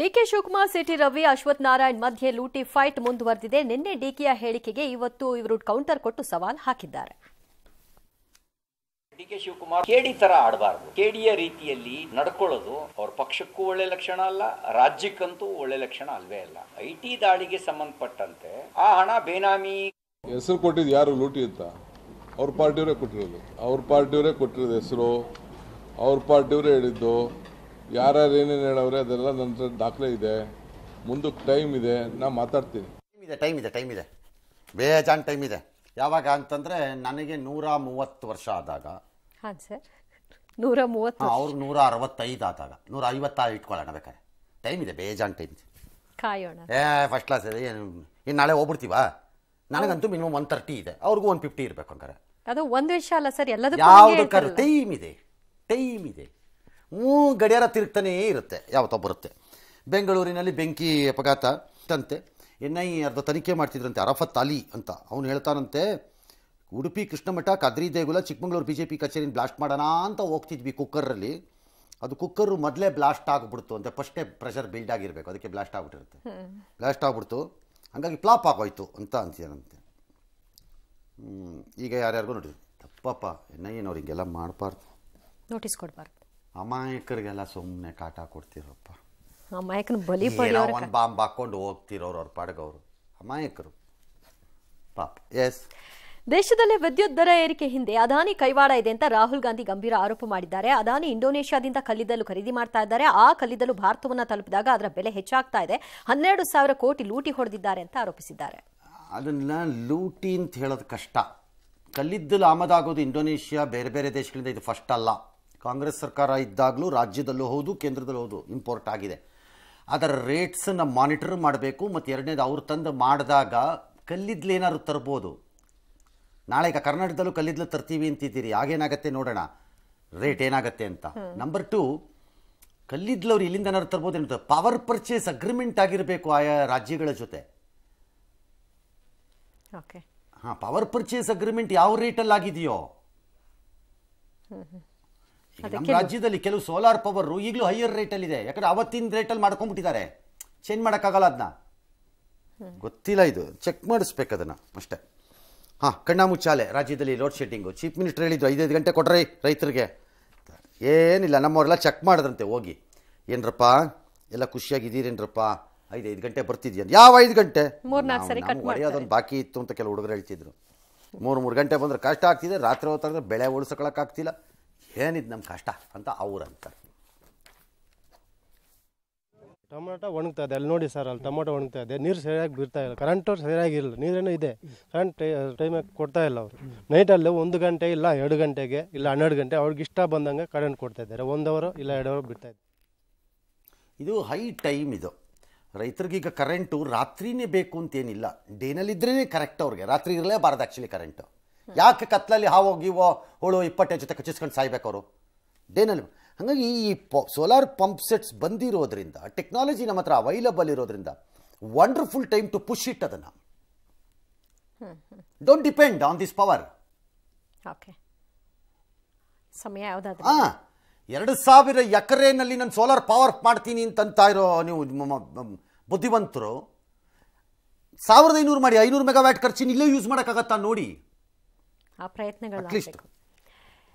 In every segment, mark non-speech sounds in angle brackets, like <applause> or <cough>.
DK Shivakumar C T Ravi Ashwath Narayan ಮಧ್ಯೆ ಲೂಟಿ fight ಮುಂದುವರೆದಿದೆ ನಿನ್ನೆ ಡಿಕೆಯ ಹೇಳಿಕೆಗೆ ಇವತ್ತು ಇವರು ಕೌಂಟರ್ ಕೊಟ್ಟು ಸವಾಲ್ ಹಾಕಿದ್ದಾರೆ ಡಿಕೆ ಶಿವಕುಮಾರ್ ಕೇಡಿ ತರ ಆಡಬಾರ್ದು ಕೇಡಿಯ ರೀತಿಯಲ್ಲಿ ನಡ್ಕೊಳ್ಳೋದು ಅವ್ರ ಪಕ್ಷಕ್ಕೂ ಒಳ್ಳೆ ಲಕ್ಷಣ ಅಲ್ಲ ರಾಜ್ಯಕ್ಕಂತೂ ಒಳ್ಳೆ ಲಕ್ಷಣ ಅಲ್ವೇ ಅಲ್ಲ ಐಟಿ ದಾಳಿಗೆ ಸಂಬಂಧಪಟ್ಟಂತೆ ಆ ಹಣ ಬೇನಾಮಿ ಹೆಸರು ಕೊಟ್ಟಿದ್ದು ಯಾರು ಲೂಟಿ ಅಂತ ಅವ್ರ ಪಾರ್ಟಿಯವರೇ ಕೊಟ್ಟಿರೋದು ಅವ್ರ ಪಾರ್ಟಿಯವರೇ ಕೊಟ್ಟಿರೋದು ಹೆಸರು ಅವ್ರ ಪಾರ್ಟಿಯವರೇ ಹೇಳಿದ್ದು ಯಾರ್ಯಾರು ಏನೇನು ಹೇಳವ್ರೆ ಅದೆಲ್ಲ ನನ್ನ ದಾಖಲೆ ಇದೆ ಮುಂದಕ್ಕೆ ಟೈಮ್ ಇದೆ ನಾನು ಮಾತಾಡ್ತೀನಿ ಟೈಮ್ ಇದೆ ಟೈಮ್ ಇದೆ ಟೈಮ್ ಇದೆ ಬೇಜಾನ್ ಟೈಮ್ ಇದೆ ಯಾವಾಗ ಅಂತಂದರೆ ನನಗೆ ನೂರ ಮೂವತ್ತು ವರ್ಷ ಆದಾಗ ಹಾಂ ಸರ್ ನೂರ ಮೂವತ್ತು ಅವ್ರು ನೂರ ಅರವತ್ತೈದು ಆದಾಗ ನೂರ ಐವತ್ತಾರು ಇಟ್ಕೊಳ್ಳೋಣ ಬೇಕಾದ್ರೆ ಟೈಮ್ ಇದೆ ಬೇಜಾನ್ ಟೈಮ್ ಇದೆ ಕಾಯೋಣ ಏ ಫಸ್ಟ್ ಕ್ಲಾಸ್ ಇದೆ ಏನು ಇನ್ನು ನಾಳೆ ಹೋಗ್ಬಿಡ್ತೀವಾ ನನಗಂತೂ ಮಿನಿಮಮ್ ಒನ್ ತರ್ಟಿ ಇದೆ ಅವ್ರಿಗೂ ಒನ್ ಫಿಫ್ಟಿ ಇರಬೇಕು ಹಂಗಾರೆ ಅದು ಒಂದು ವಿಷಯ ಅಲ್ಲ ಸರ್ ಎಲ್ಲದಕ್ಕೂ ಟೈಮ್ ಇದೆ ಟೈಮ್ ಇದೆ ಹ್ಞೂ ಗಡಿಯಾರ ತಿರುಗ್ತಾನೇ ಇರುತ್ತೆ ಯಾವತ್ತೋ ಬರುತ್ತೆ ಬೆಂಗಳೂರಿನಲ್ಲಿ ಬೆಂಕಿ ಅಪಘಾತ ತಂತೆ ಎನ್ ಐ ಅರ್ಧ ತನಿಖೆ ಮಾಡ್ತಿದ್ರಂತೆ ಅರಫತ್ ಅಲಿ ಅಂತ ಅವನು ಹೇಳ್ತಾನಂತೆ ಉಡುಪಿ ಕೃಷ್ಣಮಠ ಕದ್ರಿ ದೇಗುಲ ಚಿಕ್ಕಮಗಳೂರು ಬಿ ಜೆ ಪಿ ಕಚೇರಿನ ಬ್ಲಾಸ್ಟ್ ಮಾಡೋಣ ಅಂತ ಹೋಗ್ತಿದ್ವಿ ಕುಕ್ಕರಲ್ಲಿ ಅದು ಕುಕ್ಕರು ಮೊದಲೇ ಬ್ಲಾಸ್ಟ್ ಆಗಿಬಿಡ್ತು ಅಂತ ಫಸ್ಟೇ ಪ್ರೆಷರ್ ಬಿಲ್ಡ್ ಆಗಿರಬೇಕು ಅದಕ್ಕೆ ಬ್ಲಾಸ್ಟ್ ಆಗ್ಬಿಟ್ಟಿರುತ್ತೆ ಬ್ಲಾಸ್ಟ್ ಆಗಿಬಿಡ್ತು ಹಾಗಾಗಿ ಫ್ಲಾಪ್ ಆಗೋಯ್ತು ಅಂತ ಅಂತೀನಂತೆ ಈಗ ಯಾರ್ಯಾರಿಗೂ ನೋಡಿರಿ ತಪ್ಪಪ್ಪ ಎನ್ ಐ ಏನವ್ರು ಹಿಂಗೆಲ್ಲ ಮಾಡಬಾರ್ದು ನೋಟಿಸ್ ಕೊಡಬಾರ್ದು ಅಮಾಯಕರಿಗೆಲ್ಲ ಸುಮ್ಮನೆ ಕಾಟ ಕೊಡ್ತಿರಪ್ಪ ಅಮಾಯಕನ ಬಲಿ ಒಂದು ಬಾಂಬ್ ಹಾಕೊಂಡು ಹೋಗ್ತಿರೋರು ಅವ್ರ ಪಾಡ್ಗವ್ರು ಅಮಾಯಕರು ಪಾಪ ಎಸ್ ದೇಶದಲ್ಲಿ ವಿದ್ಯುತ್ ದರ ಏರಿಕೆ ಹಿಂದೆ ಅದಾನಿ ಕೈವಾಡ ಇದೆ ಅಂತ ರಾಹುಲ್ ಗಾಂಧಿ ಗಂಭೀರ ಆರೋಪ ಮಾಡಿದ್ದಾರೆ ಅದಾನಿ ಇಂಡೋನೇಷ್ಯಾದಿಂದ ಕಲ್ಲಿದ್ದಲು ಖರೀದಿ ಮಾಡ್ತಾ ಇದ್ದಾರೆ ಆ ಕಲ್ಲಿದ್ದಲು ಭಾರತವನ್ನು ತಲುಪಿದಾಗ ಅದರ ಬೆಲೆ ಹೆಚ್ಚಾಗ್ತಾ ಇದೆ ಹನ್ನೆರಡು ಸಾವಿರ ಕೋಟಿ ಲೂಟಿ ಹೊಡೆದಿದ್ದಾರೆ ಅಂತ ಆರೋಪಿಸಿದ್ದಾರೆ ಅದನ್ನ ಲೂಟಿ ಅಂತ ಹೇಳೋದು ಕಷ್ಟ ಕಲ್ಲಿದ್ದಲು ಆಮದಾಗೋದು ಇಂಡೋನೇಷ್ಯಾ ಬೇರೆ ಬೇರೆ ದೇಶಗಳಿಂದ ಇದು ಫಸ್ಟ್ ಅಲ್ಲ ಕಾಂಗ್ರೆಸ್ ಸರ್ಕಾರ ಇದ್ದಾಗಲೂ ರಾಜ್ಯದಲ್ಲೂ ಹೌದು ಕೇಂದ್ರದಲ್ಲೂ ಹೌದು ಇಂಪೋರ್ಟ್ ಆಗಿದೆ ಅದರ ರೇಟ್ಸನ್ನು ಮಾನಿಟರ್ ಮಾಡಬೇಕು ಮತ್ತು ಎರಡನೇದು ಅವ್ರು ತಂದು ಮಾಡಿದಾಗ ಏನಾದ್ರು ತರ್ಬೋದು ನಾಳೆ ಈಗ ಕರ್ನಾಟಕದಲ್ಲೂ ಕಲ್ಲಿದ್ದಲು ತರ್ತೀವಿ ಅಂತಿದ್ದೀರಿ ಆಗೇನಾಗತ್ತೆ ನೋಡೋಣ ರೇಟ್ ಏನಾಗತ್ತೆ ಅಂತ ನಂಬರ್ ಟು ಕಲ್ಲಿದ್ದಲವ್ರು ಇಲ್ಲಿಂದ ಏನಾದ್ರು ತರ್ಬೋದು ಏನಂತ ಪವರ್ ಪರ್ಚೇಸ್ ಅಗ್ರಿಮೆಂಟ್ ಆಗಿರಬೇಕು ಆಯಾ ರಾಜ್ಯಗಳ ಜೊತೆ ಹಾಂ ಪವರ್ ಪರ್ಚೇಸ್ ಅಗ್ರಿಮೆಂಟ್ ಯಾವ ರೇಟಲ್ಲಿ ಆಗಿದೆಯೋ ನಮ್ಮ ರಾಜ್ಯದಲ್ಲಿ ಕೆಲವು ಸೋಲಾರ್ ಪವರ್ ಈಗಲೂ ಹೈಯರ್ ರೇಟ್ ಅಲ್ಲಿ ಇದೆ ಯಾಕಂದ್ರೆ ಅವತ್ತಿನ ರೇಟ್ ಅಲ್ಲಿ ಮಾಡ್ಕೊಂಡ್ಬಿಟ್ಟಿದ್ದಾರೆ ಚೇಂಜ್ ಮಾಡೋಕ್ಕಾಗಲ್ಲ ಅದನ್ನ ಗೊತ್ತಿಲ್ಲ ಇದು ಚೆಕ್ ಮಾಡಿಸ್ಬೇಕು ಅದನ್ನ ಅಷ್ಟೇ ಹಾ ಕಣ್ಣಾಮುಚ್ಚಾಲೆ ರಾಜ್ಯದಲ್ಲಿ ಲೋಡ್ ಶೆಡ್ಡಿಂಗು ಚೀಫ್ ಮಿನಿಸ್ಟರ್ ಹೇಳಿದ್ರು ಐದೈದು ಗಂಟೆ ಕೊಡ್ರಿ ರೈತರಿಗೆ ಏನಿಲ್ಲ ನಮ್ಮವರೆಲ್ಲ ಚೆಕ್ ಮಾಡಿದ್ರಂತೆ ಹೋಗಿ ಏನ್ರಪ್ಪ ಎಲ್ಲ ಖುಷಿಯಾಗಿದ್ದೀರೇನ್ರಪ್ಪ ಐದು ಐದು ಗಂಟೆ ಬರ್ತಿದ್ಯಾ ಯಾವ ಐದು ಗಂಟೆ ಅದೊಂದು ಬಾಕಿ ಇತ್ತು ಅಂತ ಕೆಲವು ಹುಡುಗರು ಹೇಳ್ತಿದ್ರು ಮೂರು ಮೂರು ಗಂಟೆ ಬಂದ್ರೆ ಕಷ್ಟ ಆಗ್ತಿದೆ ರಾತ್ರಿ ಹೊತ್ತಾದ್ರೆ ಬೆಳೆ ಉಳಿಸ್ಕೊಳಕ್ಕಾಗ್ತಿಲ್ಲ ಏನಿದು ನಮ್ಮ ಕಷ್ಟ ಅಂತ ಅವ್ರು ಅಂತಾರೆ ಟೊಮೊಟೊ ಒಣಗ್ತಾ ಇದೆ ಅಲ್ಲಿ ನೋಡಿ ಸರ್ ಅಲ್ಲಿ ಟೊಮೊಟೊ ಒಣಗ್ತಾ ಇದೆ ನೀರು ಸರಿಯಾಗಿ ಬೀರ್ತಾ ಇಲ್ಲ ಕರೆಂಟ್ ಸರಿಯಾಗಿರಲ್ಲ ನೀರೇನು ಇದೆ ಕರೆಂಟ್ ಟೈಮಾಗಿ ಕೊಡ್ತಾ ಇಲ್ಲ ಅವರು ನೈಟಲ್ಲಿ ಒಂದು ಗಂಟೆ ಇಲ್ಲ ಎರಡು ಗಂಟೆಗೆ ಇಲ್ಲ ಹನ್ನೆರಡು ಗಂಟೆ ಅವ್ರಿಗೆ ಇಷ್ಟ ಬಂದಂಗೆ ಕರೆಂಟ್ ಕೊಡ್ತಾ ಇದ್ದಾರೆ ಒಂದು ಅವರು ಇಲ್ಲ ಎರಡು ಅವರ್ ಬಿಡ್ತಾ ಇದ್ದಾರೆ ಇದು ಹೈ ಟೈಮ್ ಇದು ರೈತರಿಗೀಗ ಕರೆಂಟು ರಾತ್ರಿನೇ ಬೇಕು ಅಂತೇನಿಲ್ಲ ಡೇನಲ್ಲಿದ್ರೇ ಕರೆಕ್ಟ್ ಅವ್ರಿಗೆ ರಾತ್ರಿ ಇರಲೇಬಾರ್ದು ಆ್ಯಕ್ಚುಲಿ ಕರೆಂಟು ಯಾಕೆ ಕತ್ಲಲ್ಲಿ ಹಾವು ಗೀವೋ ಹುಳು ಇಪ್ಪಟ್ಟೆ ಜೊತೆ ಕಚ್ಚಿಸ್ಕೊಂಡು ಸಾಯ್ಬೇಕು ಅವರು ಹಾಗಾಗಿ ಈ ಪ ಸೋಲಾರ್ ಪಂಪ್ ಸೆಟ್ಸ್ ಬಂದಿರೋದ್ರಿಂದ ಟೆಕ್ನಾಲಜಿ ನಮ್ಮ ಹತ್ರ ಅವೈಲಬಲ್ ಇರೋದ್ರಿಂದ wonderful time to push it ಅದನ್ನು don't depend on this power okay ಸಮಯ ಯಾವುದಾದ್ರೂ ಹಾಂ ಎರಡು ಸಾವಿರ ಎಕರೆನಲ್ಲಿ ನಾನು ಸೋಲಾರ್ ಪವರ್ ಮಾಡ್ತೀನಿ ಅಂತ ಇರೋ ನೀವು ಬುದ್ಧಿವಂತರು ಸಾವಿರದ ಐನೂರು ಮಾಡಿ ಐನೂರು ಮೆಗಾವ್ಯಾಟ್ ಖರ್ಚಿನ ಇಲ್ಲೇ ಯೂಸ್ ಮಾಡೋಕ್ಕಾಗತ್ತಾ ನೋಡಿ ಆ ಪ್ರಯತ್ನಗಳು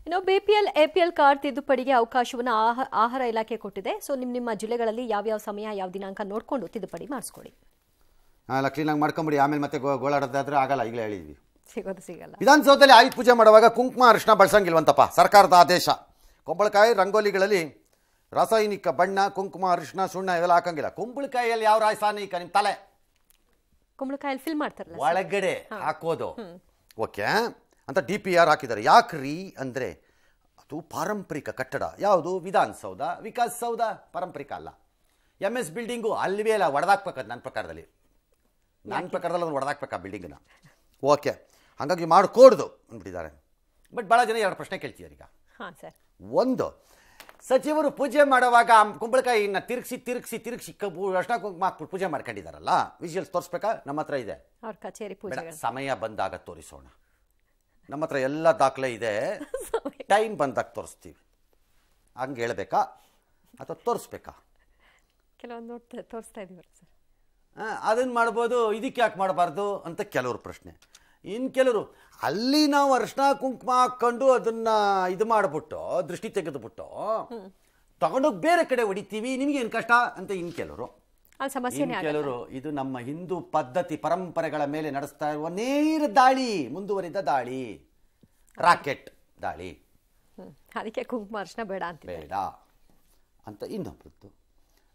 ಇನ್ನು B P L A P L card ತಿದ್ದುಪಡಿಗೆ ಅವಕಾಶವನ್ನು ಆಹಾರ ಆಹಾರ ಇಲಾಖೆ ಕೊಟ್ಟಿದೆ ಸೊ ನಿಮ್ಮ ನಿಮ್ಮ ಜಿಲ್ಲೆಗಳಲ್ಲಿ ಯಾವ್ಯಾವ ಸಮಯ ಯಾವ ದಿನಾಂಕ ನೋಡಿಕೊಂಡು ತಿದ್ದುಪಡಿ ಮಾಡಿಸ್ಕೊಡಿ ಲಕ್ಷ್ಮೀನಾಗ್ ಮಾಡ್ಕೊಂಬಿಡಿ ಆಮೇಲೆ ಮತ್ತೆ ಗೋಳಾಡೋದಾದ್ರೆ ಆಗಲ್ಲ ಈಗಲೇ ಹೇಳಿದ್ವಿ ಸಿಗೋದು ಸಿಗಲ್ಲ ವಿಧಾನಸೌಧದಲ್ಲಿ ಆಯುಧ ಪೂಜೆ ಮಾಡುವಾಗ ಕುಂಕುಮ ಅರಿಶಿನ ಬಳಸಂಗಿಲ್ವಂತಪ್ಪ ಸರ್ಕಾರದ ಆದೇಶ ಕುಂಬಳಕಾಯಿ ರಂಗೋಲಿಗಳಲ್ಲಿ ರಾಸಾಯನಿಕ ಬಣ್ಣ ಕುಂಕುಮ ಅರಿಶಿನ ಸುಣ್ಣ ಇವೆಲ್ಲ ಹಾಕಂಗಿಲ್ಲ ಕುಂಬಳಕಾಯಿಯಲ್ಲಿ ಯಾವ ರಾಸಾಯನಿಕ ನಿಮ್ಮ ತಲೆ ಕುಂಬಳಕಾಯಲ್ಲಿ ಫಿಲ್ ಮಾಡ್ತಾರಲ್ಲ ಒಳಗಡೆ ಹಾಕೋದು ಓಕೆ ಅಂತ ಡಿ ಪಿ ಆರ್ ಹಾಕಿದ್ದಾರೆ ಯಾಕ್ರಿ ಅಂದರೆ ಅದು ಪಾರಂಪರಿಕ ಕಟ್ಟಡ ಯಾವುದು ವಿಧಾನಸೌಧ ವಿಕಾಸ್ ಸೌಧ ಪಾರಂಪರಿಕ ಅಲ್ಲ ಎಮ್ ಎಸ್ ಬಿಲ್ಡಿಂಗು ಅಲ್ಲಿವೇ ಅಲ್ಲ ಅದು ನನ್ನ ಪ್ರಕಾರದಲ್ಲಿ ನನ್ನ ಪ್ರಕಾರದಲ್ಲಿ ಒಡೆದಾಕ್ಬೇಕು ಆ ಬಿಲ್ಡಿಂಗನ್ನ ಓಕೆ ಹಾಗಾಗಿ ಮಾಡಿಕೊಡ್ದು ಅಂದ್ಬಿಟ್ಟಿದ್ದಾರೆ ಬಟ್ ಭಾಳ ಜನ ಎರಡು ಪ್ರಶ್ನೆ ಕೇಳ್ತಿದ್ದಾರೆ ಈಗ ಒಂದು ಸಚಿವರು ಪೂಜೆ ಮಾಡುವಾಗ ಕುಂಬಳಕಾಯಿನ ತಿರುಗಿಸಿ ತಿರುಗಿಸಿ ತಿರುಗಿಸಿ ಕಬ್ಬು ಅರ್ಶನ ಹಾಕ್ಬಿಟ್ಟು ಪೂಜೆ ಮಾಡ್ಕೊಂಡಿದ್ದಾರಲ್ಲ ವಿಜಿಯಲ್ಸ್ ತೋರಿಸ್ಬೇಕಾ ನಮ್ಮ ಹತ್ರ ಇದೆ ಸಮಯ ಬಂದಾಗ ತೋರಿಸೋಣ ನಮ್ಮ ಹತ್ರ ಎಲ್ಲ ದಾಖಲೆ ಇದೆ <laughs> ಟೈಮ್ ಬಂದಾಗ ತೋರಿಸ್ತೀವಿ ಹಂಗೆ ಹೇಳಬೇಕಾ ಅಥವಾ ತೋರಿಸ್ಬೇಕಾ ಕೆಲವೊಂದು ತೋರಿಸ್ತಾ ಇದೀವಿ ಸರ್ ಅದನ್ನು ಮಾಡ್ಬೋದು ಇದಕ್ಕೆ ಯಾಕೆ ಮಾಡಬಾರ್ದು ಅಂತ ಕೆಲವರು ಪ್ರಶ್ನೆ ಇನ್ನು ಕೆಲವರು ಅಲ್ಲಿ ನಾವು ಅರ್ಶಿನ ಕುಂಕುಮ ಹಾಕ್ಕೊಂಡು ಅದನ್ನು ಇದು ಮಾಡಿಬಿಟ್ಟು ದೃಷ್ಟಿ ತೆಗೆದುಬಿಟ್ಟು ತಗೊಂಡೋಗಿ ಬೇರೆ ಕಡೆ ಹೊಡಿತೀವಿ ನಿಮಗೇನು ಕಷ್ಟ ಅಂತ ಇನ್ನು ಕೆಲವರು ಕೆಲವರು ಇದು ನಮ್ಮ ಹಿಂದೂ ಪದ್ಧತಿ ಪರಂಪರೆಗಳ ಮೇಲೆ ನಡೆಸ್ತಾ ಇರುವ ನೇರ ದಾಳಿ ಮುಂದುವರಿದ ದಾಳಿ ರಾಕೆಟ್ ದಾಳಿ ಅದಕ್ಕೆ ಕುಂಕುಮ ಅರ್ಶನ ಬೇಡ ಅಂತ ಬೇಡ ಅಂತ ಇನ್ನೊಬ್ಬರದ್ದು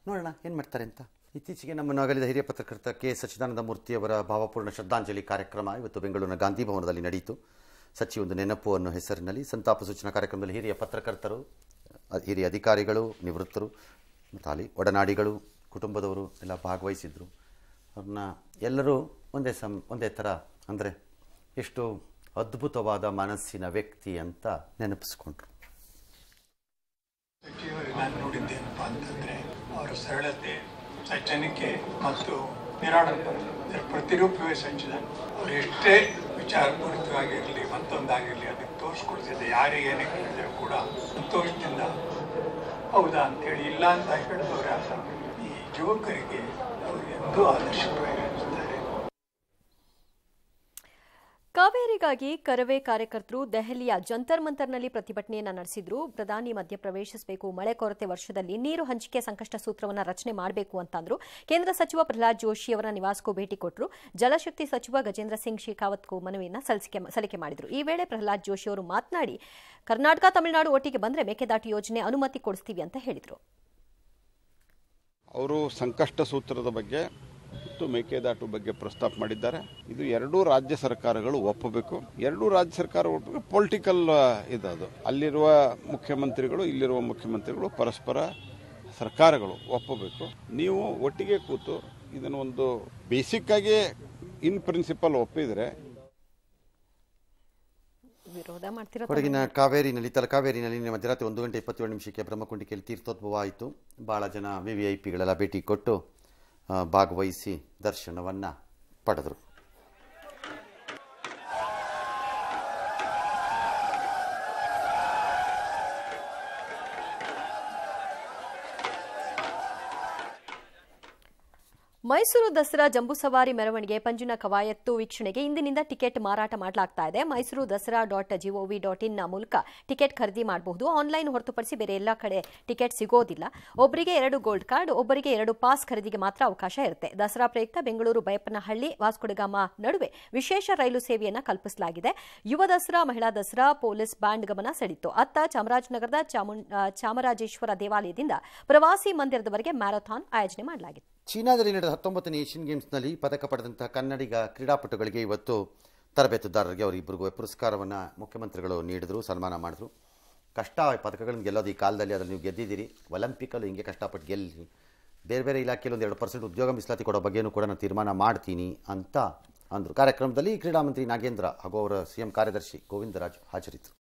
ನೋಡೋಣ ಏನು ಮಾಡ್ತಾರೆ ಅಂತ ಇತ್ತೀಚೆಗೆ ನಮ್ಮ ನಗಲಿದ ಹಿರಿಯ ಪತ್ರಕರ್ತ ಕೆ ಸಚ್ಚಿದಾನಂದ ಅವರ ಭಾವಪೂರ್ಣ ಶ್ರದ್ಧಾಂಜಲಿ ಕಾರ್ಯಕ್ರಮ ಇವತ್ತು ಬೆಂಗಳೂರಿನ ಗಾಂಧಿ ಭವನದಲ್ಲಿ ನಡೆಯಿತು ಸಚಿವ ಒಂದು ನೆನಪು ಅನ್ನೋ ಹೆಸರಿನಲ್ಲಿ ಸಂತಾಪ ಸೂಚನಾ ಕಾರ್ಯಕ್ರಮದಲ್ಲಿ ಹಿರಿಯ ಪತ್ರಕರ್ತರು ಹಿರಿಯ ಅಧಿಕಾರಿಗಳು ನಿವೃತ್ತರು ಮತ್ತು ಅಲ್ಲಿ ಒಡನಾಡಿಗಳು ಕುಟುಂಬದವರು ಎಲ್ಲ ಭಾಗವಹಿಸಿದ್ರು ಅವ್ರನ್ನ ಎಲ್ಲರೂ ಒಂದೇ ಸಮ್ ಒಂದೇ ಥರ ಅಂದರೆ ಎಷ್ಟು ಅದ್ಭುತವಾದ ಮನಸ್ಸಿನ ವ್ಯಕ್ತಿ ಅಂತ ನೆನಪಿಸ್ಕೊಂಡ್ರು ನಾನು ನೋಡಿದ್ದೇನಪ್ಪ ಅಂತಂದರೆ ಅವರ ಸರಳತೆ ಸಜ್ಜನಿಕೆ ಮತ್ತು ಪ್ರತಿರೂಪವೇ ಸಂಚಿದ ಅವರು ಎಷ್ಟೇ ವಿಚಾರ ಪೂರಿತವಾಗಿರಲಿ ಮತ್ತೊಂದಾಗಿರಲಿ ಅದಕ್ಕೆ ತೋರಿಸ್ಕೊಡ್ತಿದ್ದೆ ಯಾರಿಗೆ ಏನೇ ಕೇಳಿದ್ರು ಕೂಡ ಸಂತೋಷದಿಂದ ಹೌದಾ ಅಂತೇಳಿ ಇಲ್ಲ ಅಂತ ಹೇಳಿದವರು ಯಾರು ಯುವಕರಿಗೆ ಎಂದೂ ಕಾವೇರಿಗಾಗಿ ಕರವೇ ಕಾರ್ಯಕರ್ತರು ದೆಹಲಿಯ ಜಂತರ್ ಮಂತರ್ನಲ್ಲಿ ಪ್ರತಿಭಟನೆಯನ್ನು ನಡೆಸಿದ್ರು ಪ್ರಧಾನಿ ಮಧ್ಯ ಪ್ರವೇಶಿಸಬೇಕು ಮಳೆ ಕೊರತೆ ವರ್ಷದಲ್ಲಿ ನೀರು ಹಂಚಿಕೆ ಸಂಕಷ್ಟ ಸೂತ್ರವನ್ನು ರಚನೆ ಮಾಡಬೇಕು ಅಂತಂದ್ರು ಕೇಂದ್ರ ಸಚಿವ ಪ್ರಹ್ಲಾದ್ ಜೋಶಿ ಅವರ ನಿವಾಸಕ್ಕೂ ಭೇಟಿ ಕೊಟ್ಟರು ಜಲಶಕ್ತಿ ಸಚಿವ ಗಜೇಂದ್ರ ಸಿಂಗ್ ಶೇಖಾವತ್ಗೂ ಮನವಿಯನ್ನು ಸಲ್ಲಿಕೆ ಮಾಡಿದರು ಈ ವೇಳೆ ಪ್ರಹ್ಲಾದ್ ಜೋಶಿ ಅವರು ಮಾತನಾಡಿ ಕರ್ನಾಟಕ ತಮಿಳುನಾಡು ಒಟ್ಟಿಗೆ ಬಂದರೆ ಮೇಕೆದಾಟು ಯೋಜನೆ ಅನುಮತಿ ಕೊಡಿಸ್ತೀವಿ ಅಂತ ಹೇಳಿದರು ಅವರು ಸಂಕಷ್ಟ ಸೂತ್ರದ ಬಗ್ಗೆ ಮತ್ತು ಮೇಕೆದಾಟು ಬಗ್ಗೆ ಪ್ರಸ್ತಾಪ ಮಾಡಿದ್ದಾರೆ ಇದು ಎರಡೂ ರಾಜ್ಯ ಸರ್ಕಾರಗಳು ಒಪ್ಪಬೇಕು ಎರಡೂ ರಾಜ್ಯ ಸರ್ಕಾರ ಒಪ್ಪಬೇಕು ಪೊಲಿಟಿಕಲ್ ಇದು ಅದು ಅಲ್ಲಿರುವ ಮುಖ್ಯಮಂತ್ರಿಗಳು ಇಲ್ಲಿರುವ ಮುಖ್ಯಮಂತ್ರಿಗಳು ಪರಸ್ಪರ ಸರ್ಕಾರಗಳು ಒಪ್ಪಬೇಕು ನೀವು ಒಟ್ಟಿಗೆ ಕೂತು ಇದನ್ನು ಒಂದು ಬೇಸಿಕ್ಕಾಗಿ ಇನ್ ಪ್ರಿನ್ಸಿಪಲ್ ಒಪ್ಪಿದರೆ ವಿರೋಧ ಮಾಡ್ತಿರೋ ಕೊಡಗಿನ ಕಾವೇರಿನಲ್ಲಿ ತಲಕಾವೇರಿನಲ್ಲಿ ನಿನ್ನೆ ಮಧ್ಯರಾತ್ರಿ ಒಂದು ಗಂಟೆ ಇಪ್ಪತ್ತೇಳು ನಿಮಿಷಕ್ಕೆ ಬ್ರಹ್ಮಕುಂಡಿಕೆಯಲ್ಲಿ ತೀರ್ಥೋದ್ಭವ ಆಯಿತು ಭಾಳ ಜನ ವಿ ವಿ ಐ ಪಿಗಳೆಲ್ಲ ಭೇಟಿ ಕೊಟ್ಟು ಭಾಗವಹಿಸಿ ದರ್ಶನವನ್ನು ಪಡೆದರು ಮೈಸೂರು ದಸರಾ ಜಂಬೂಸವಾರಿ ಮೆರವಣಿಗೆ ಪಂಜಿನ ಕವಾಯತ್ತು ವೀಕ್ಷಣೆಗೆ ಇಂದಿನಿಂದ ಟಿಕೆಟ್ ಮಾರಾಟ ಮಾಡಲಾಗ್ತಾ ಇದೆ Mysuru Dasara dot gov dot in ಮೂಲಕ ಟಿಕೆಟ್ ಖರೀದಿ ಮಾಡಬಹುದು ಆನ್ಲೈನ್ ಹೊರತುಪಡಿಸಿ ಬೇರೆ ಎಲ್ಲ ಕಡೆ ಟಿಕೆಟ್ ಸಿಗೋದಿಲ್ಲ ಒಬ್ಬರಿಗೆ ಎರಡು ಗೋಲ್ಡ್ ಕಾರ್ಡ್ ಒಬ್ಬರಿಗೆ ಎರಡು ಪಾಸ್ ಖರೀದಿಗೆ ಮಾತ್ರ ಅವಕಾಶ ಇರುತ್ತೆ ದಸರಾ ಪ್ರಯುಕ್ತ ಬೆಂಗಳೂರು ಬೈಯಪ್ಪನಹಳ್ಳಿ ವಾಸ್ಕೊಡಗಾಮ ನಡುವೆ ವಿಶೇಷ ರೈಲು ಸೇವೆಯನ್ನು ಕಲ್ಪಿಸಲಾಗಿದೆ ಯುವ ದಸರಾ ಮಹಿಳಾ ದಸರಾ ಪೊಲೀಸ್ ಬ್ಯಾಂಡ್ ಗಮನ ಸೆಳೆಯಿತು ಅತ್ತ ಚಾಮರಾಜನಗರದ ಚಾಮರಾಜೇಶ್ವರ ದೇವಾಲಯದಿಂದ ಪ್ರವಾಸಿ ಮಂದಿರದವರೆಗೆ ಮ್ಯಾರಥಾನ್ ಆಯೋಜನೆ ಮಾಡಲಾಗಿತ್ತು ಚೀನಾದಲ್ಲಿ ನಡೆದ ಹತ್ತೊಂಬತ್ತನೇ ಏಷ್ಯನ್ ಗೇಮ್ಸ್ನಲ್ಲಿ ಪದಕ ಪಡೆದಂತಹ ಕನ್ನಡಿಗ ಕ್ರೀಡಾಪಟುಗಳಿಗೆ ಇವತ್ತು ತರಬೇತುದಾರರಿಗೆ ಅವರಿಬ್ಬರಿಗೂ ಪುರಸ್ಕಾರವನ್ನು ಮುಖ್ಯಮಂತ್ರಿಗಳು ನೀಡಿದರು ಸನ್ಮಾನ ಮಾಡಿದ್ರು ಕಷ್ಟ ಪದಕಗಳನ್ನು ಗೆಲ್ಲೋದು ಈ ಕಾಲದಲ್ಲಿ ಅದನ್ನು ನೀವು ಗೆದ್ದಿದ್ದೀರಿ ಒಲಿಂಪಿಕಲ್ಲೂ ಹಿಂಗೆ ಕಷ್ಟಪಟ್ಟು ಗೆಲ್ಲಿ ಬೇರೆ ಬೇರೆ ಇಲಾಖೆಯಲ್ಲಿ ಒಂದು ಎರಡು ಪರ್ಸೆಂಟ್ ಉದ್ಯೋಗ ಮೀಸಲಾತಿ ಕೊಡೋ ಬಗ್ಗೆಯೂ ಕೂಡ ನಾನು ತೀರ್ಮಾನ ಮಾಡ್ತೀನಿ ಅಂತ ಅಂದರು ಕಾರ್ಯಕ್ರಮದಲ್ಲಿ ಕ್ರೀಡಾ ಮಂತ್ರಿ ನಾಗೇಂದ್ರ ಹಾಗೂ ಅವರ ಸಿಎಂ ಕಾರ್ಯದರ್ಶಿ ಗೋವಿಂದರಾಜ್ ಹಾಜರಿದ್ದರು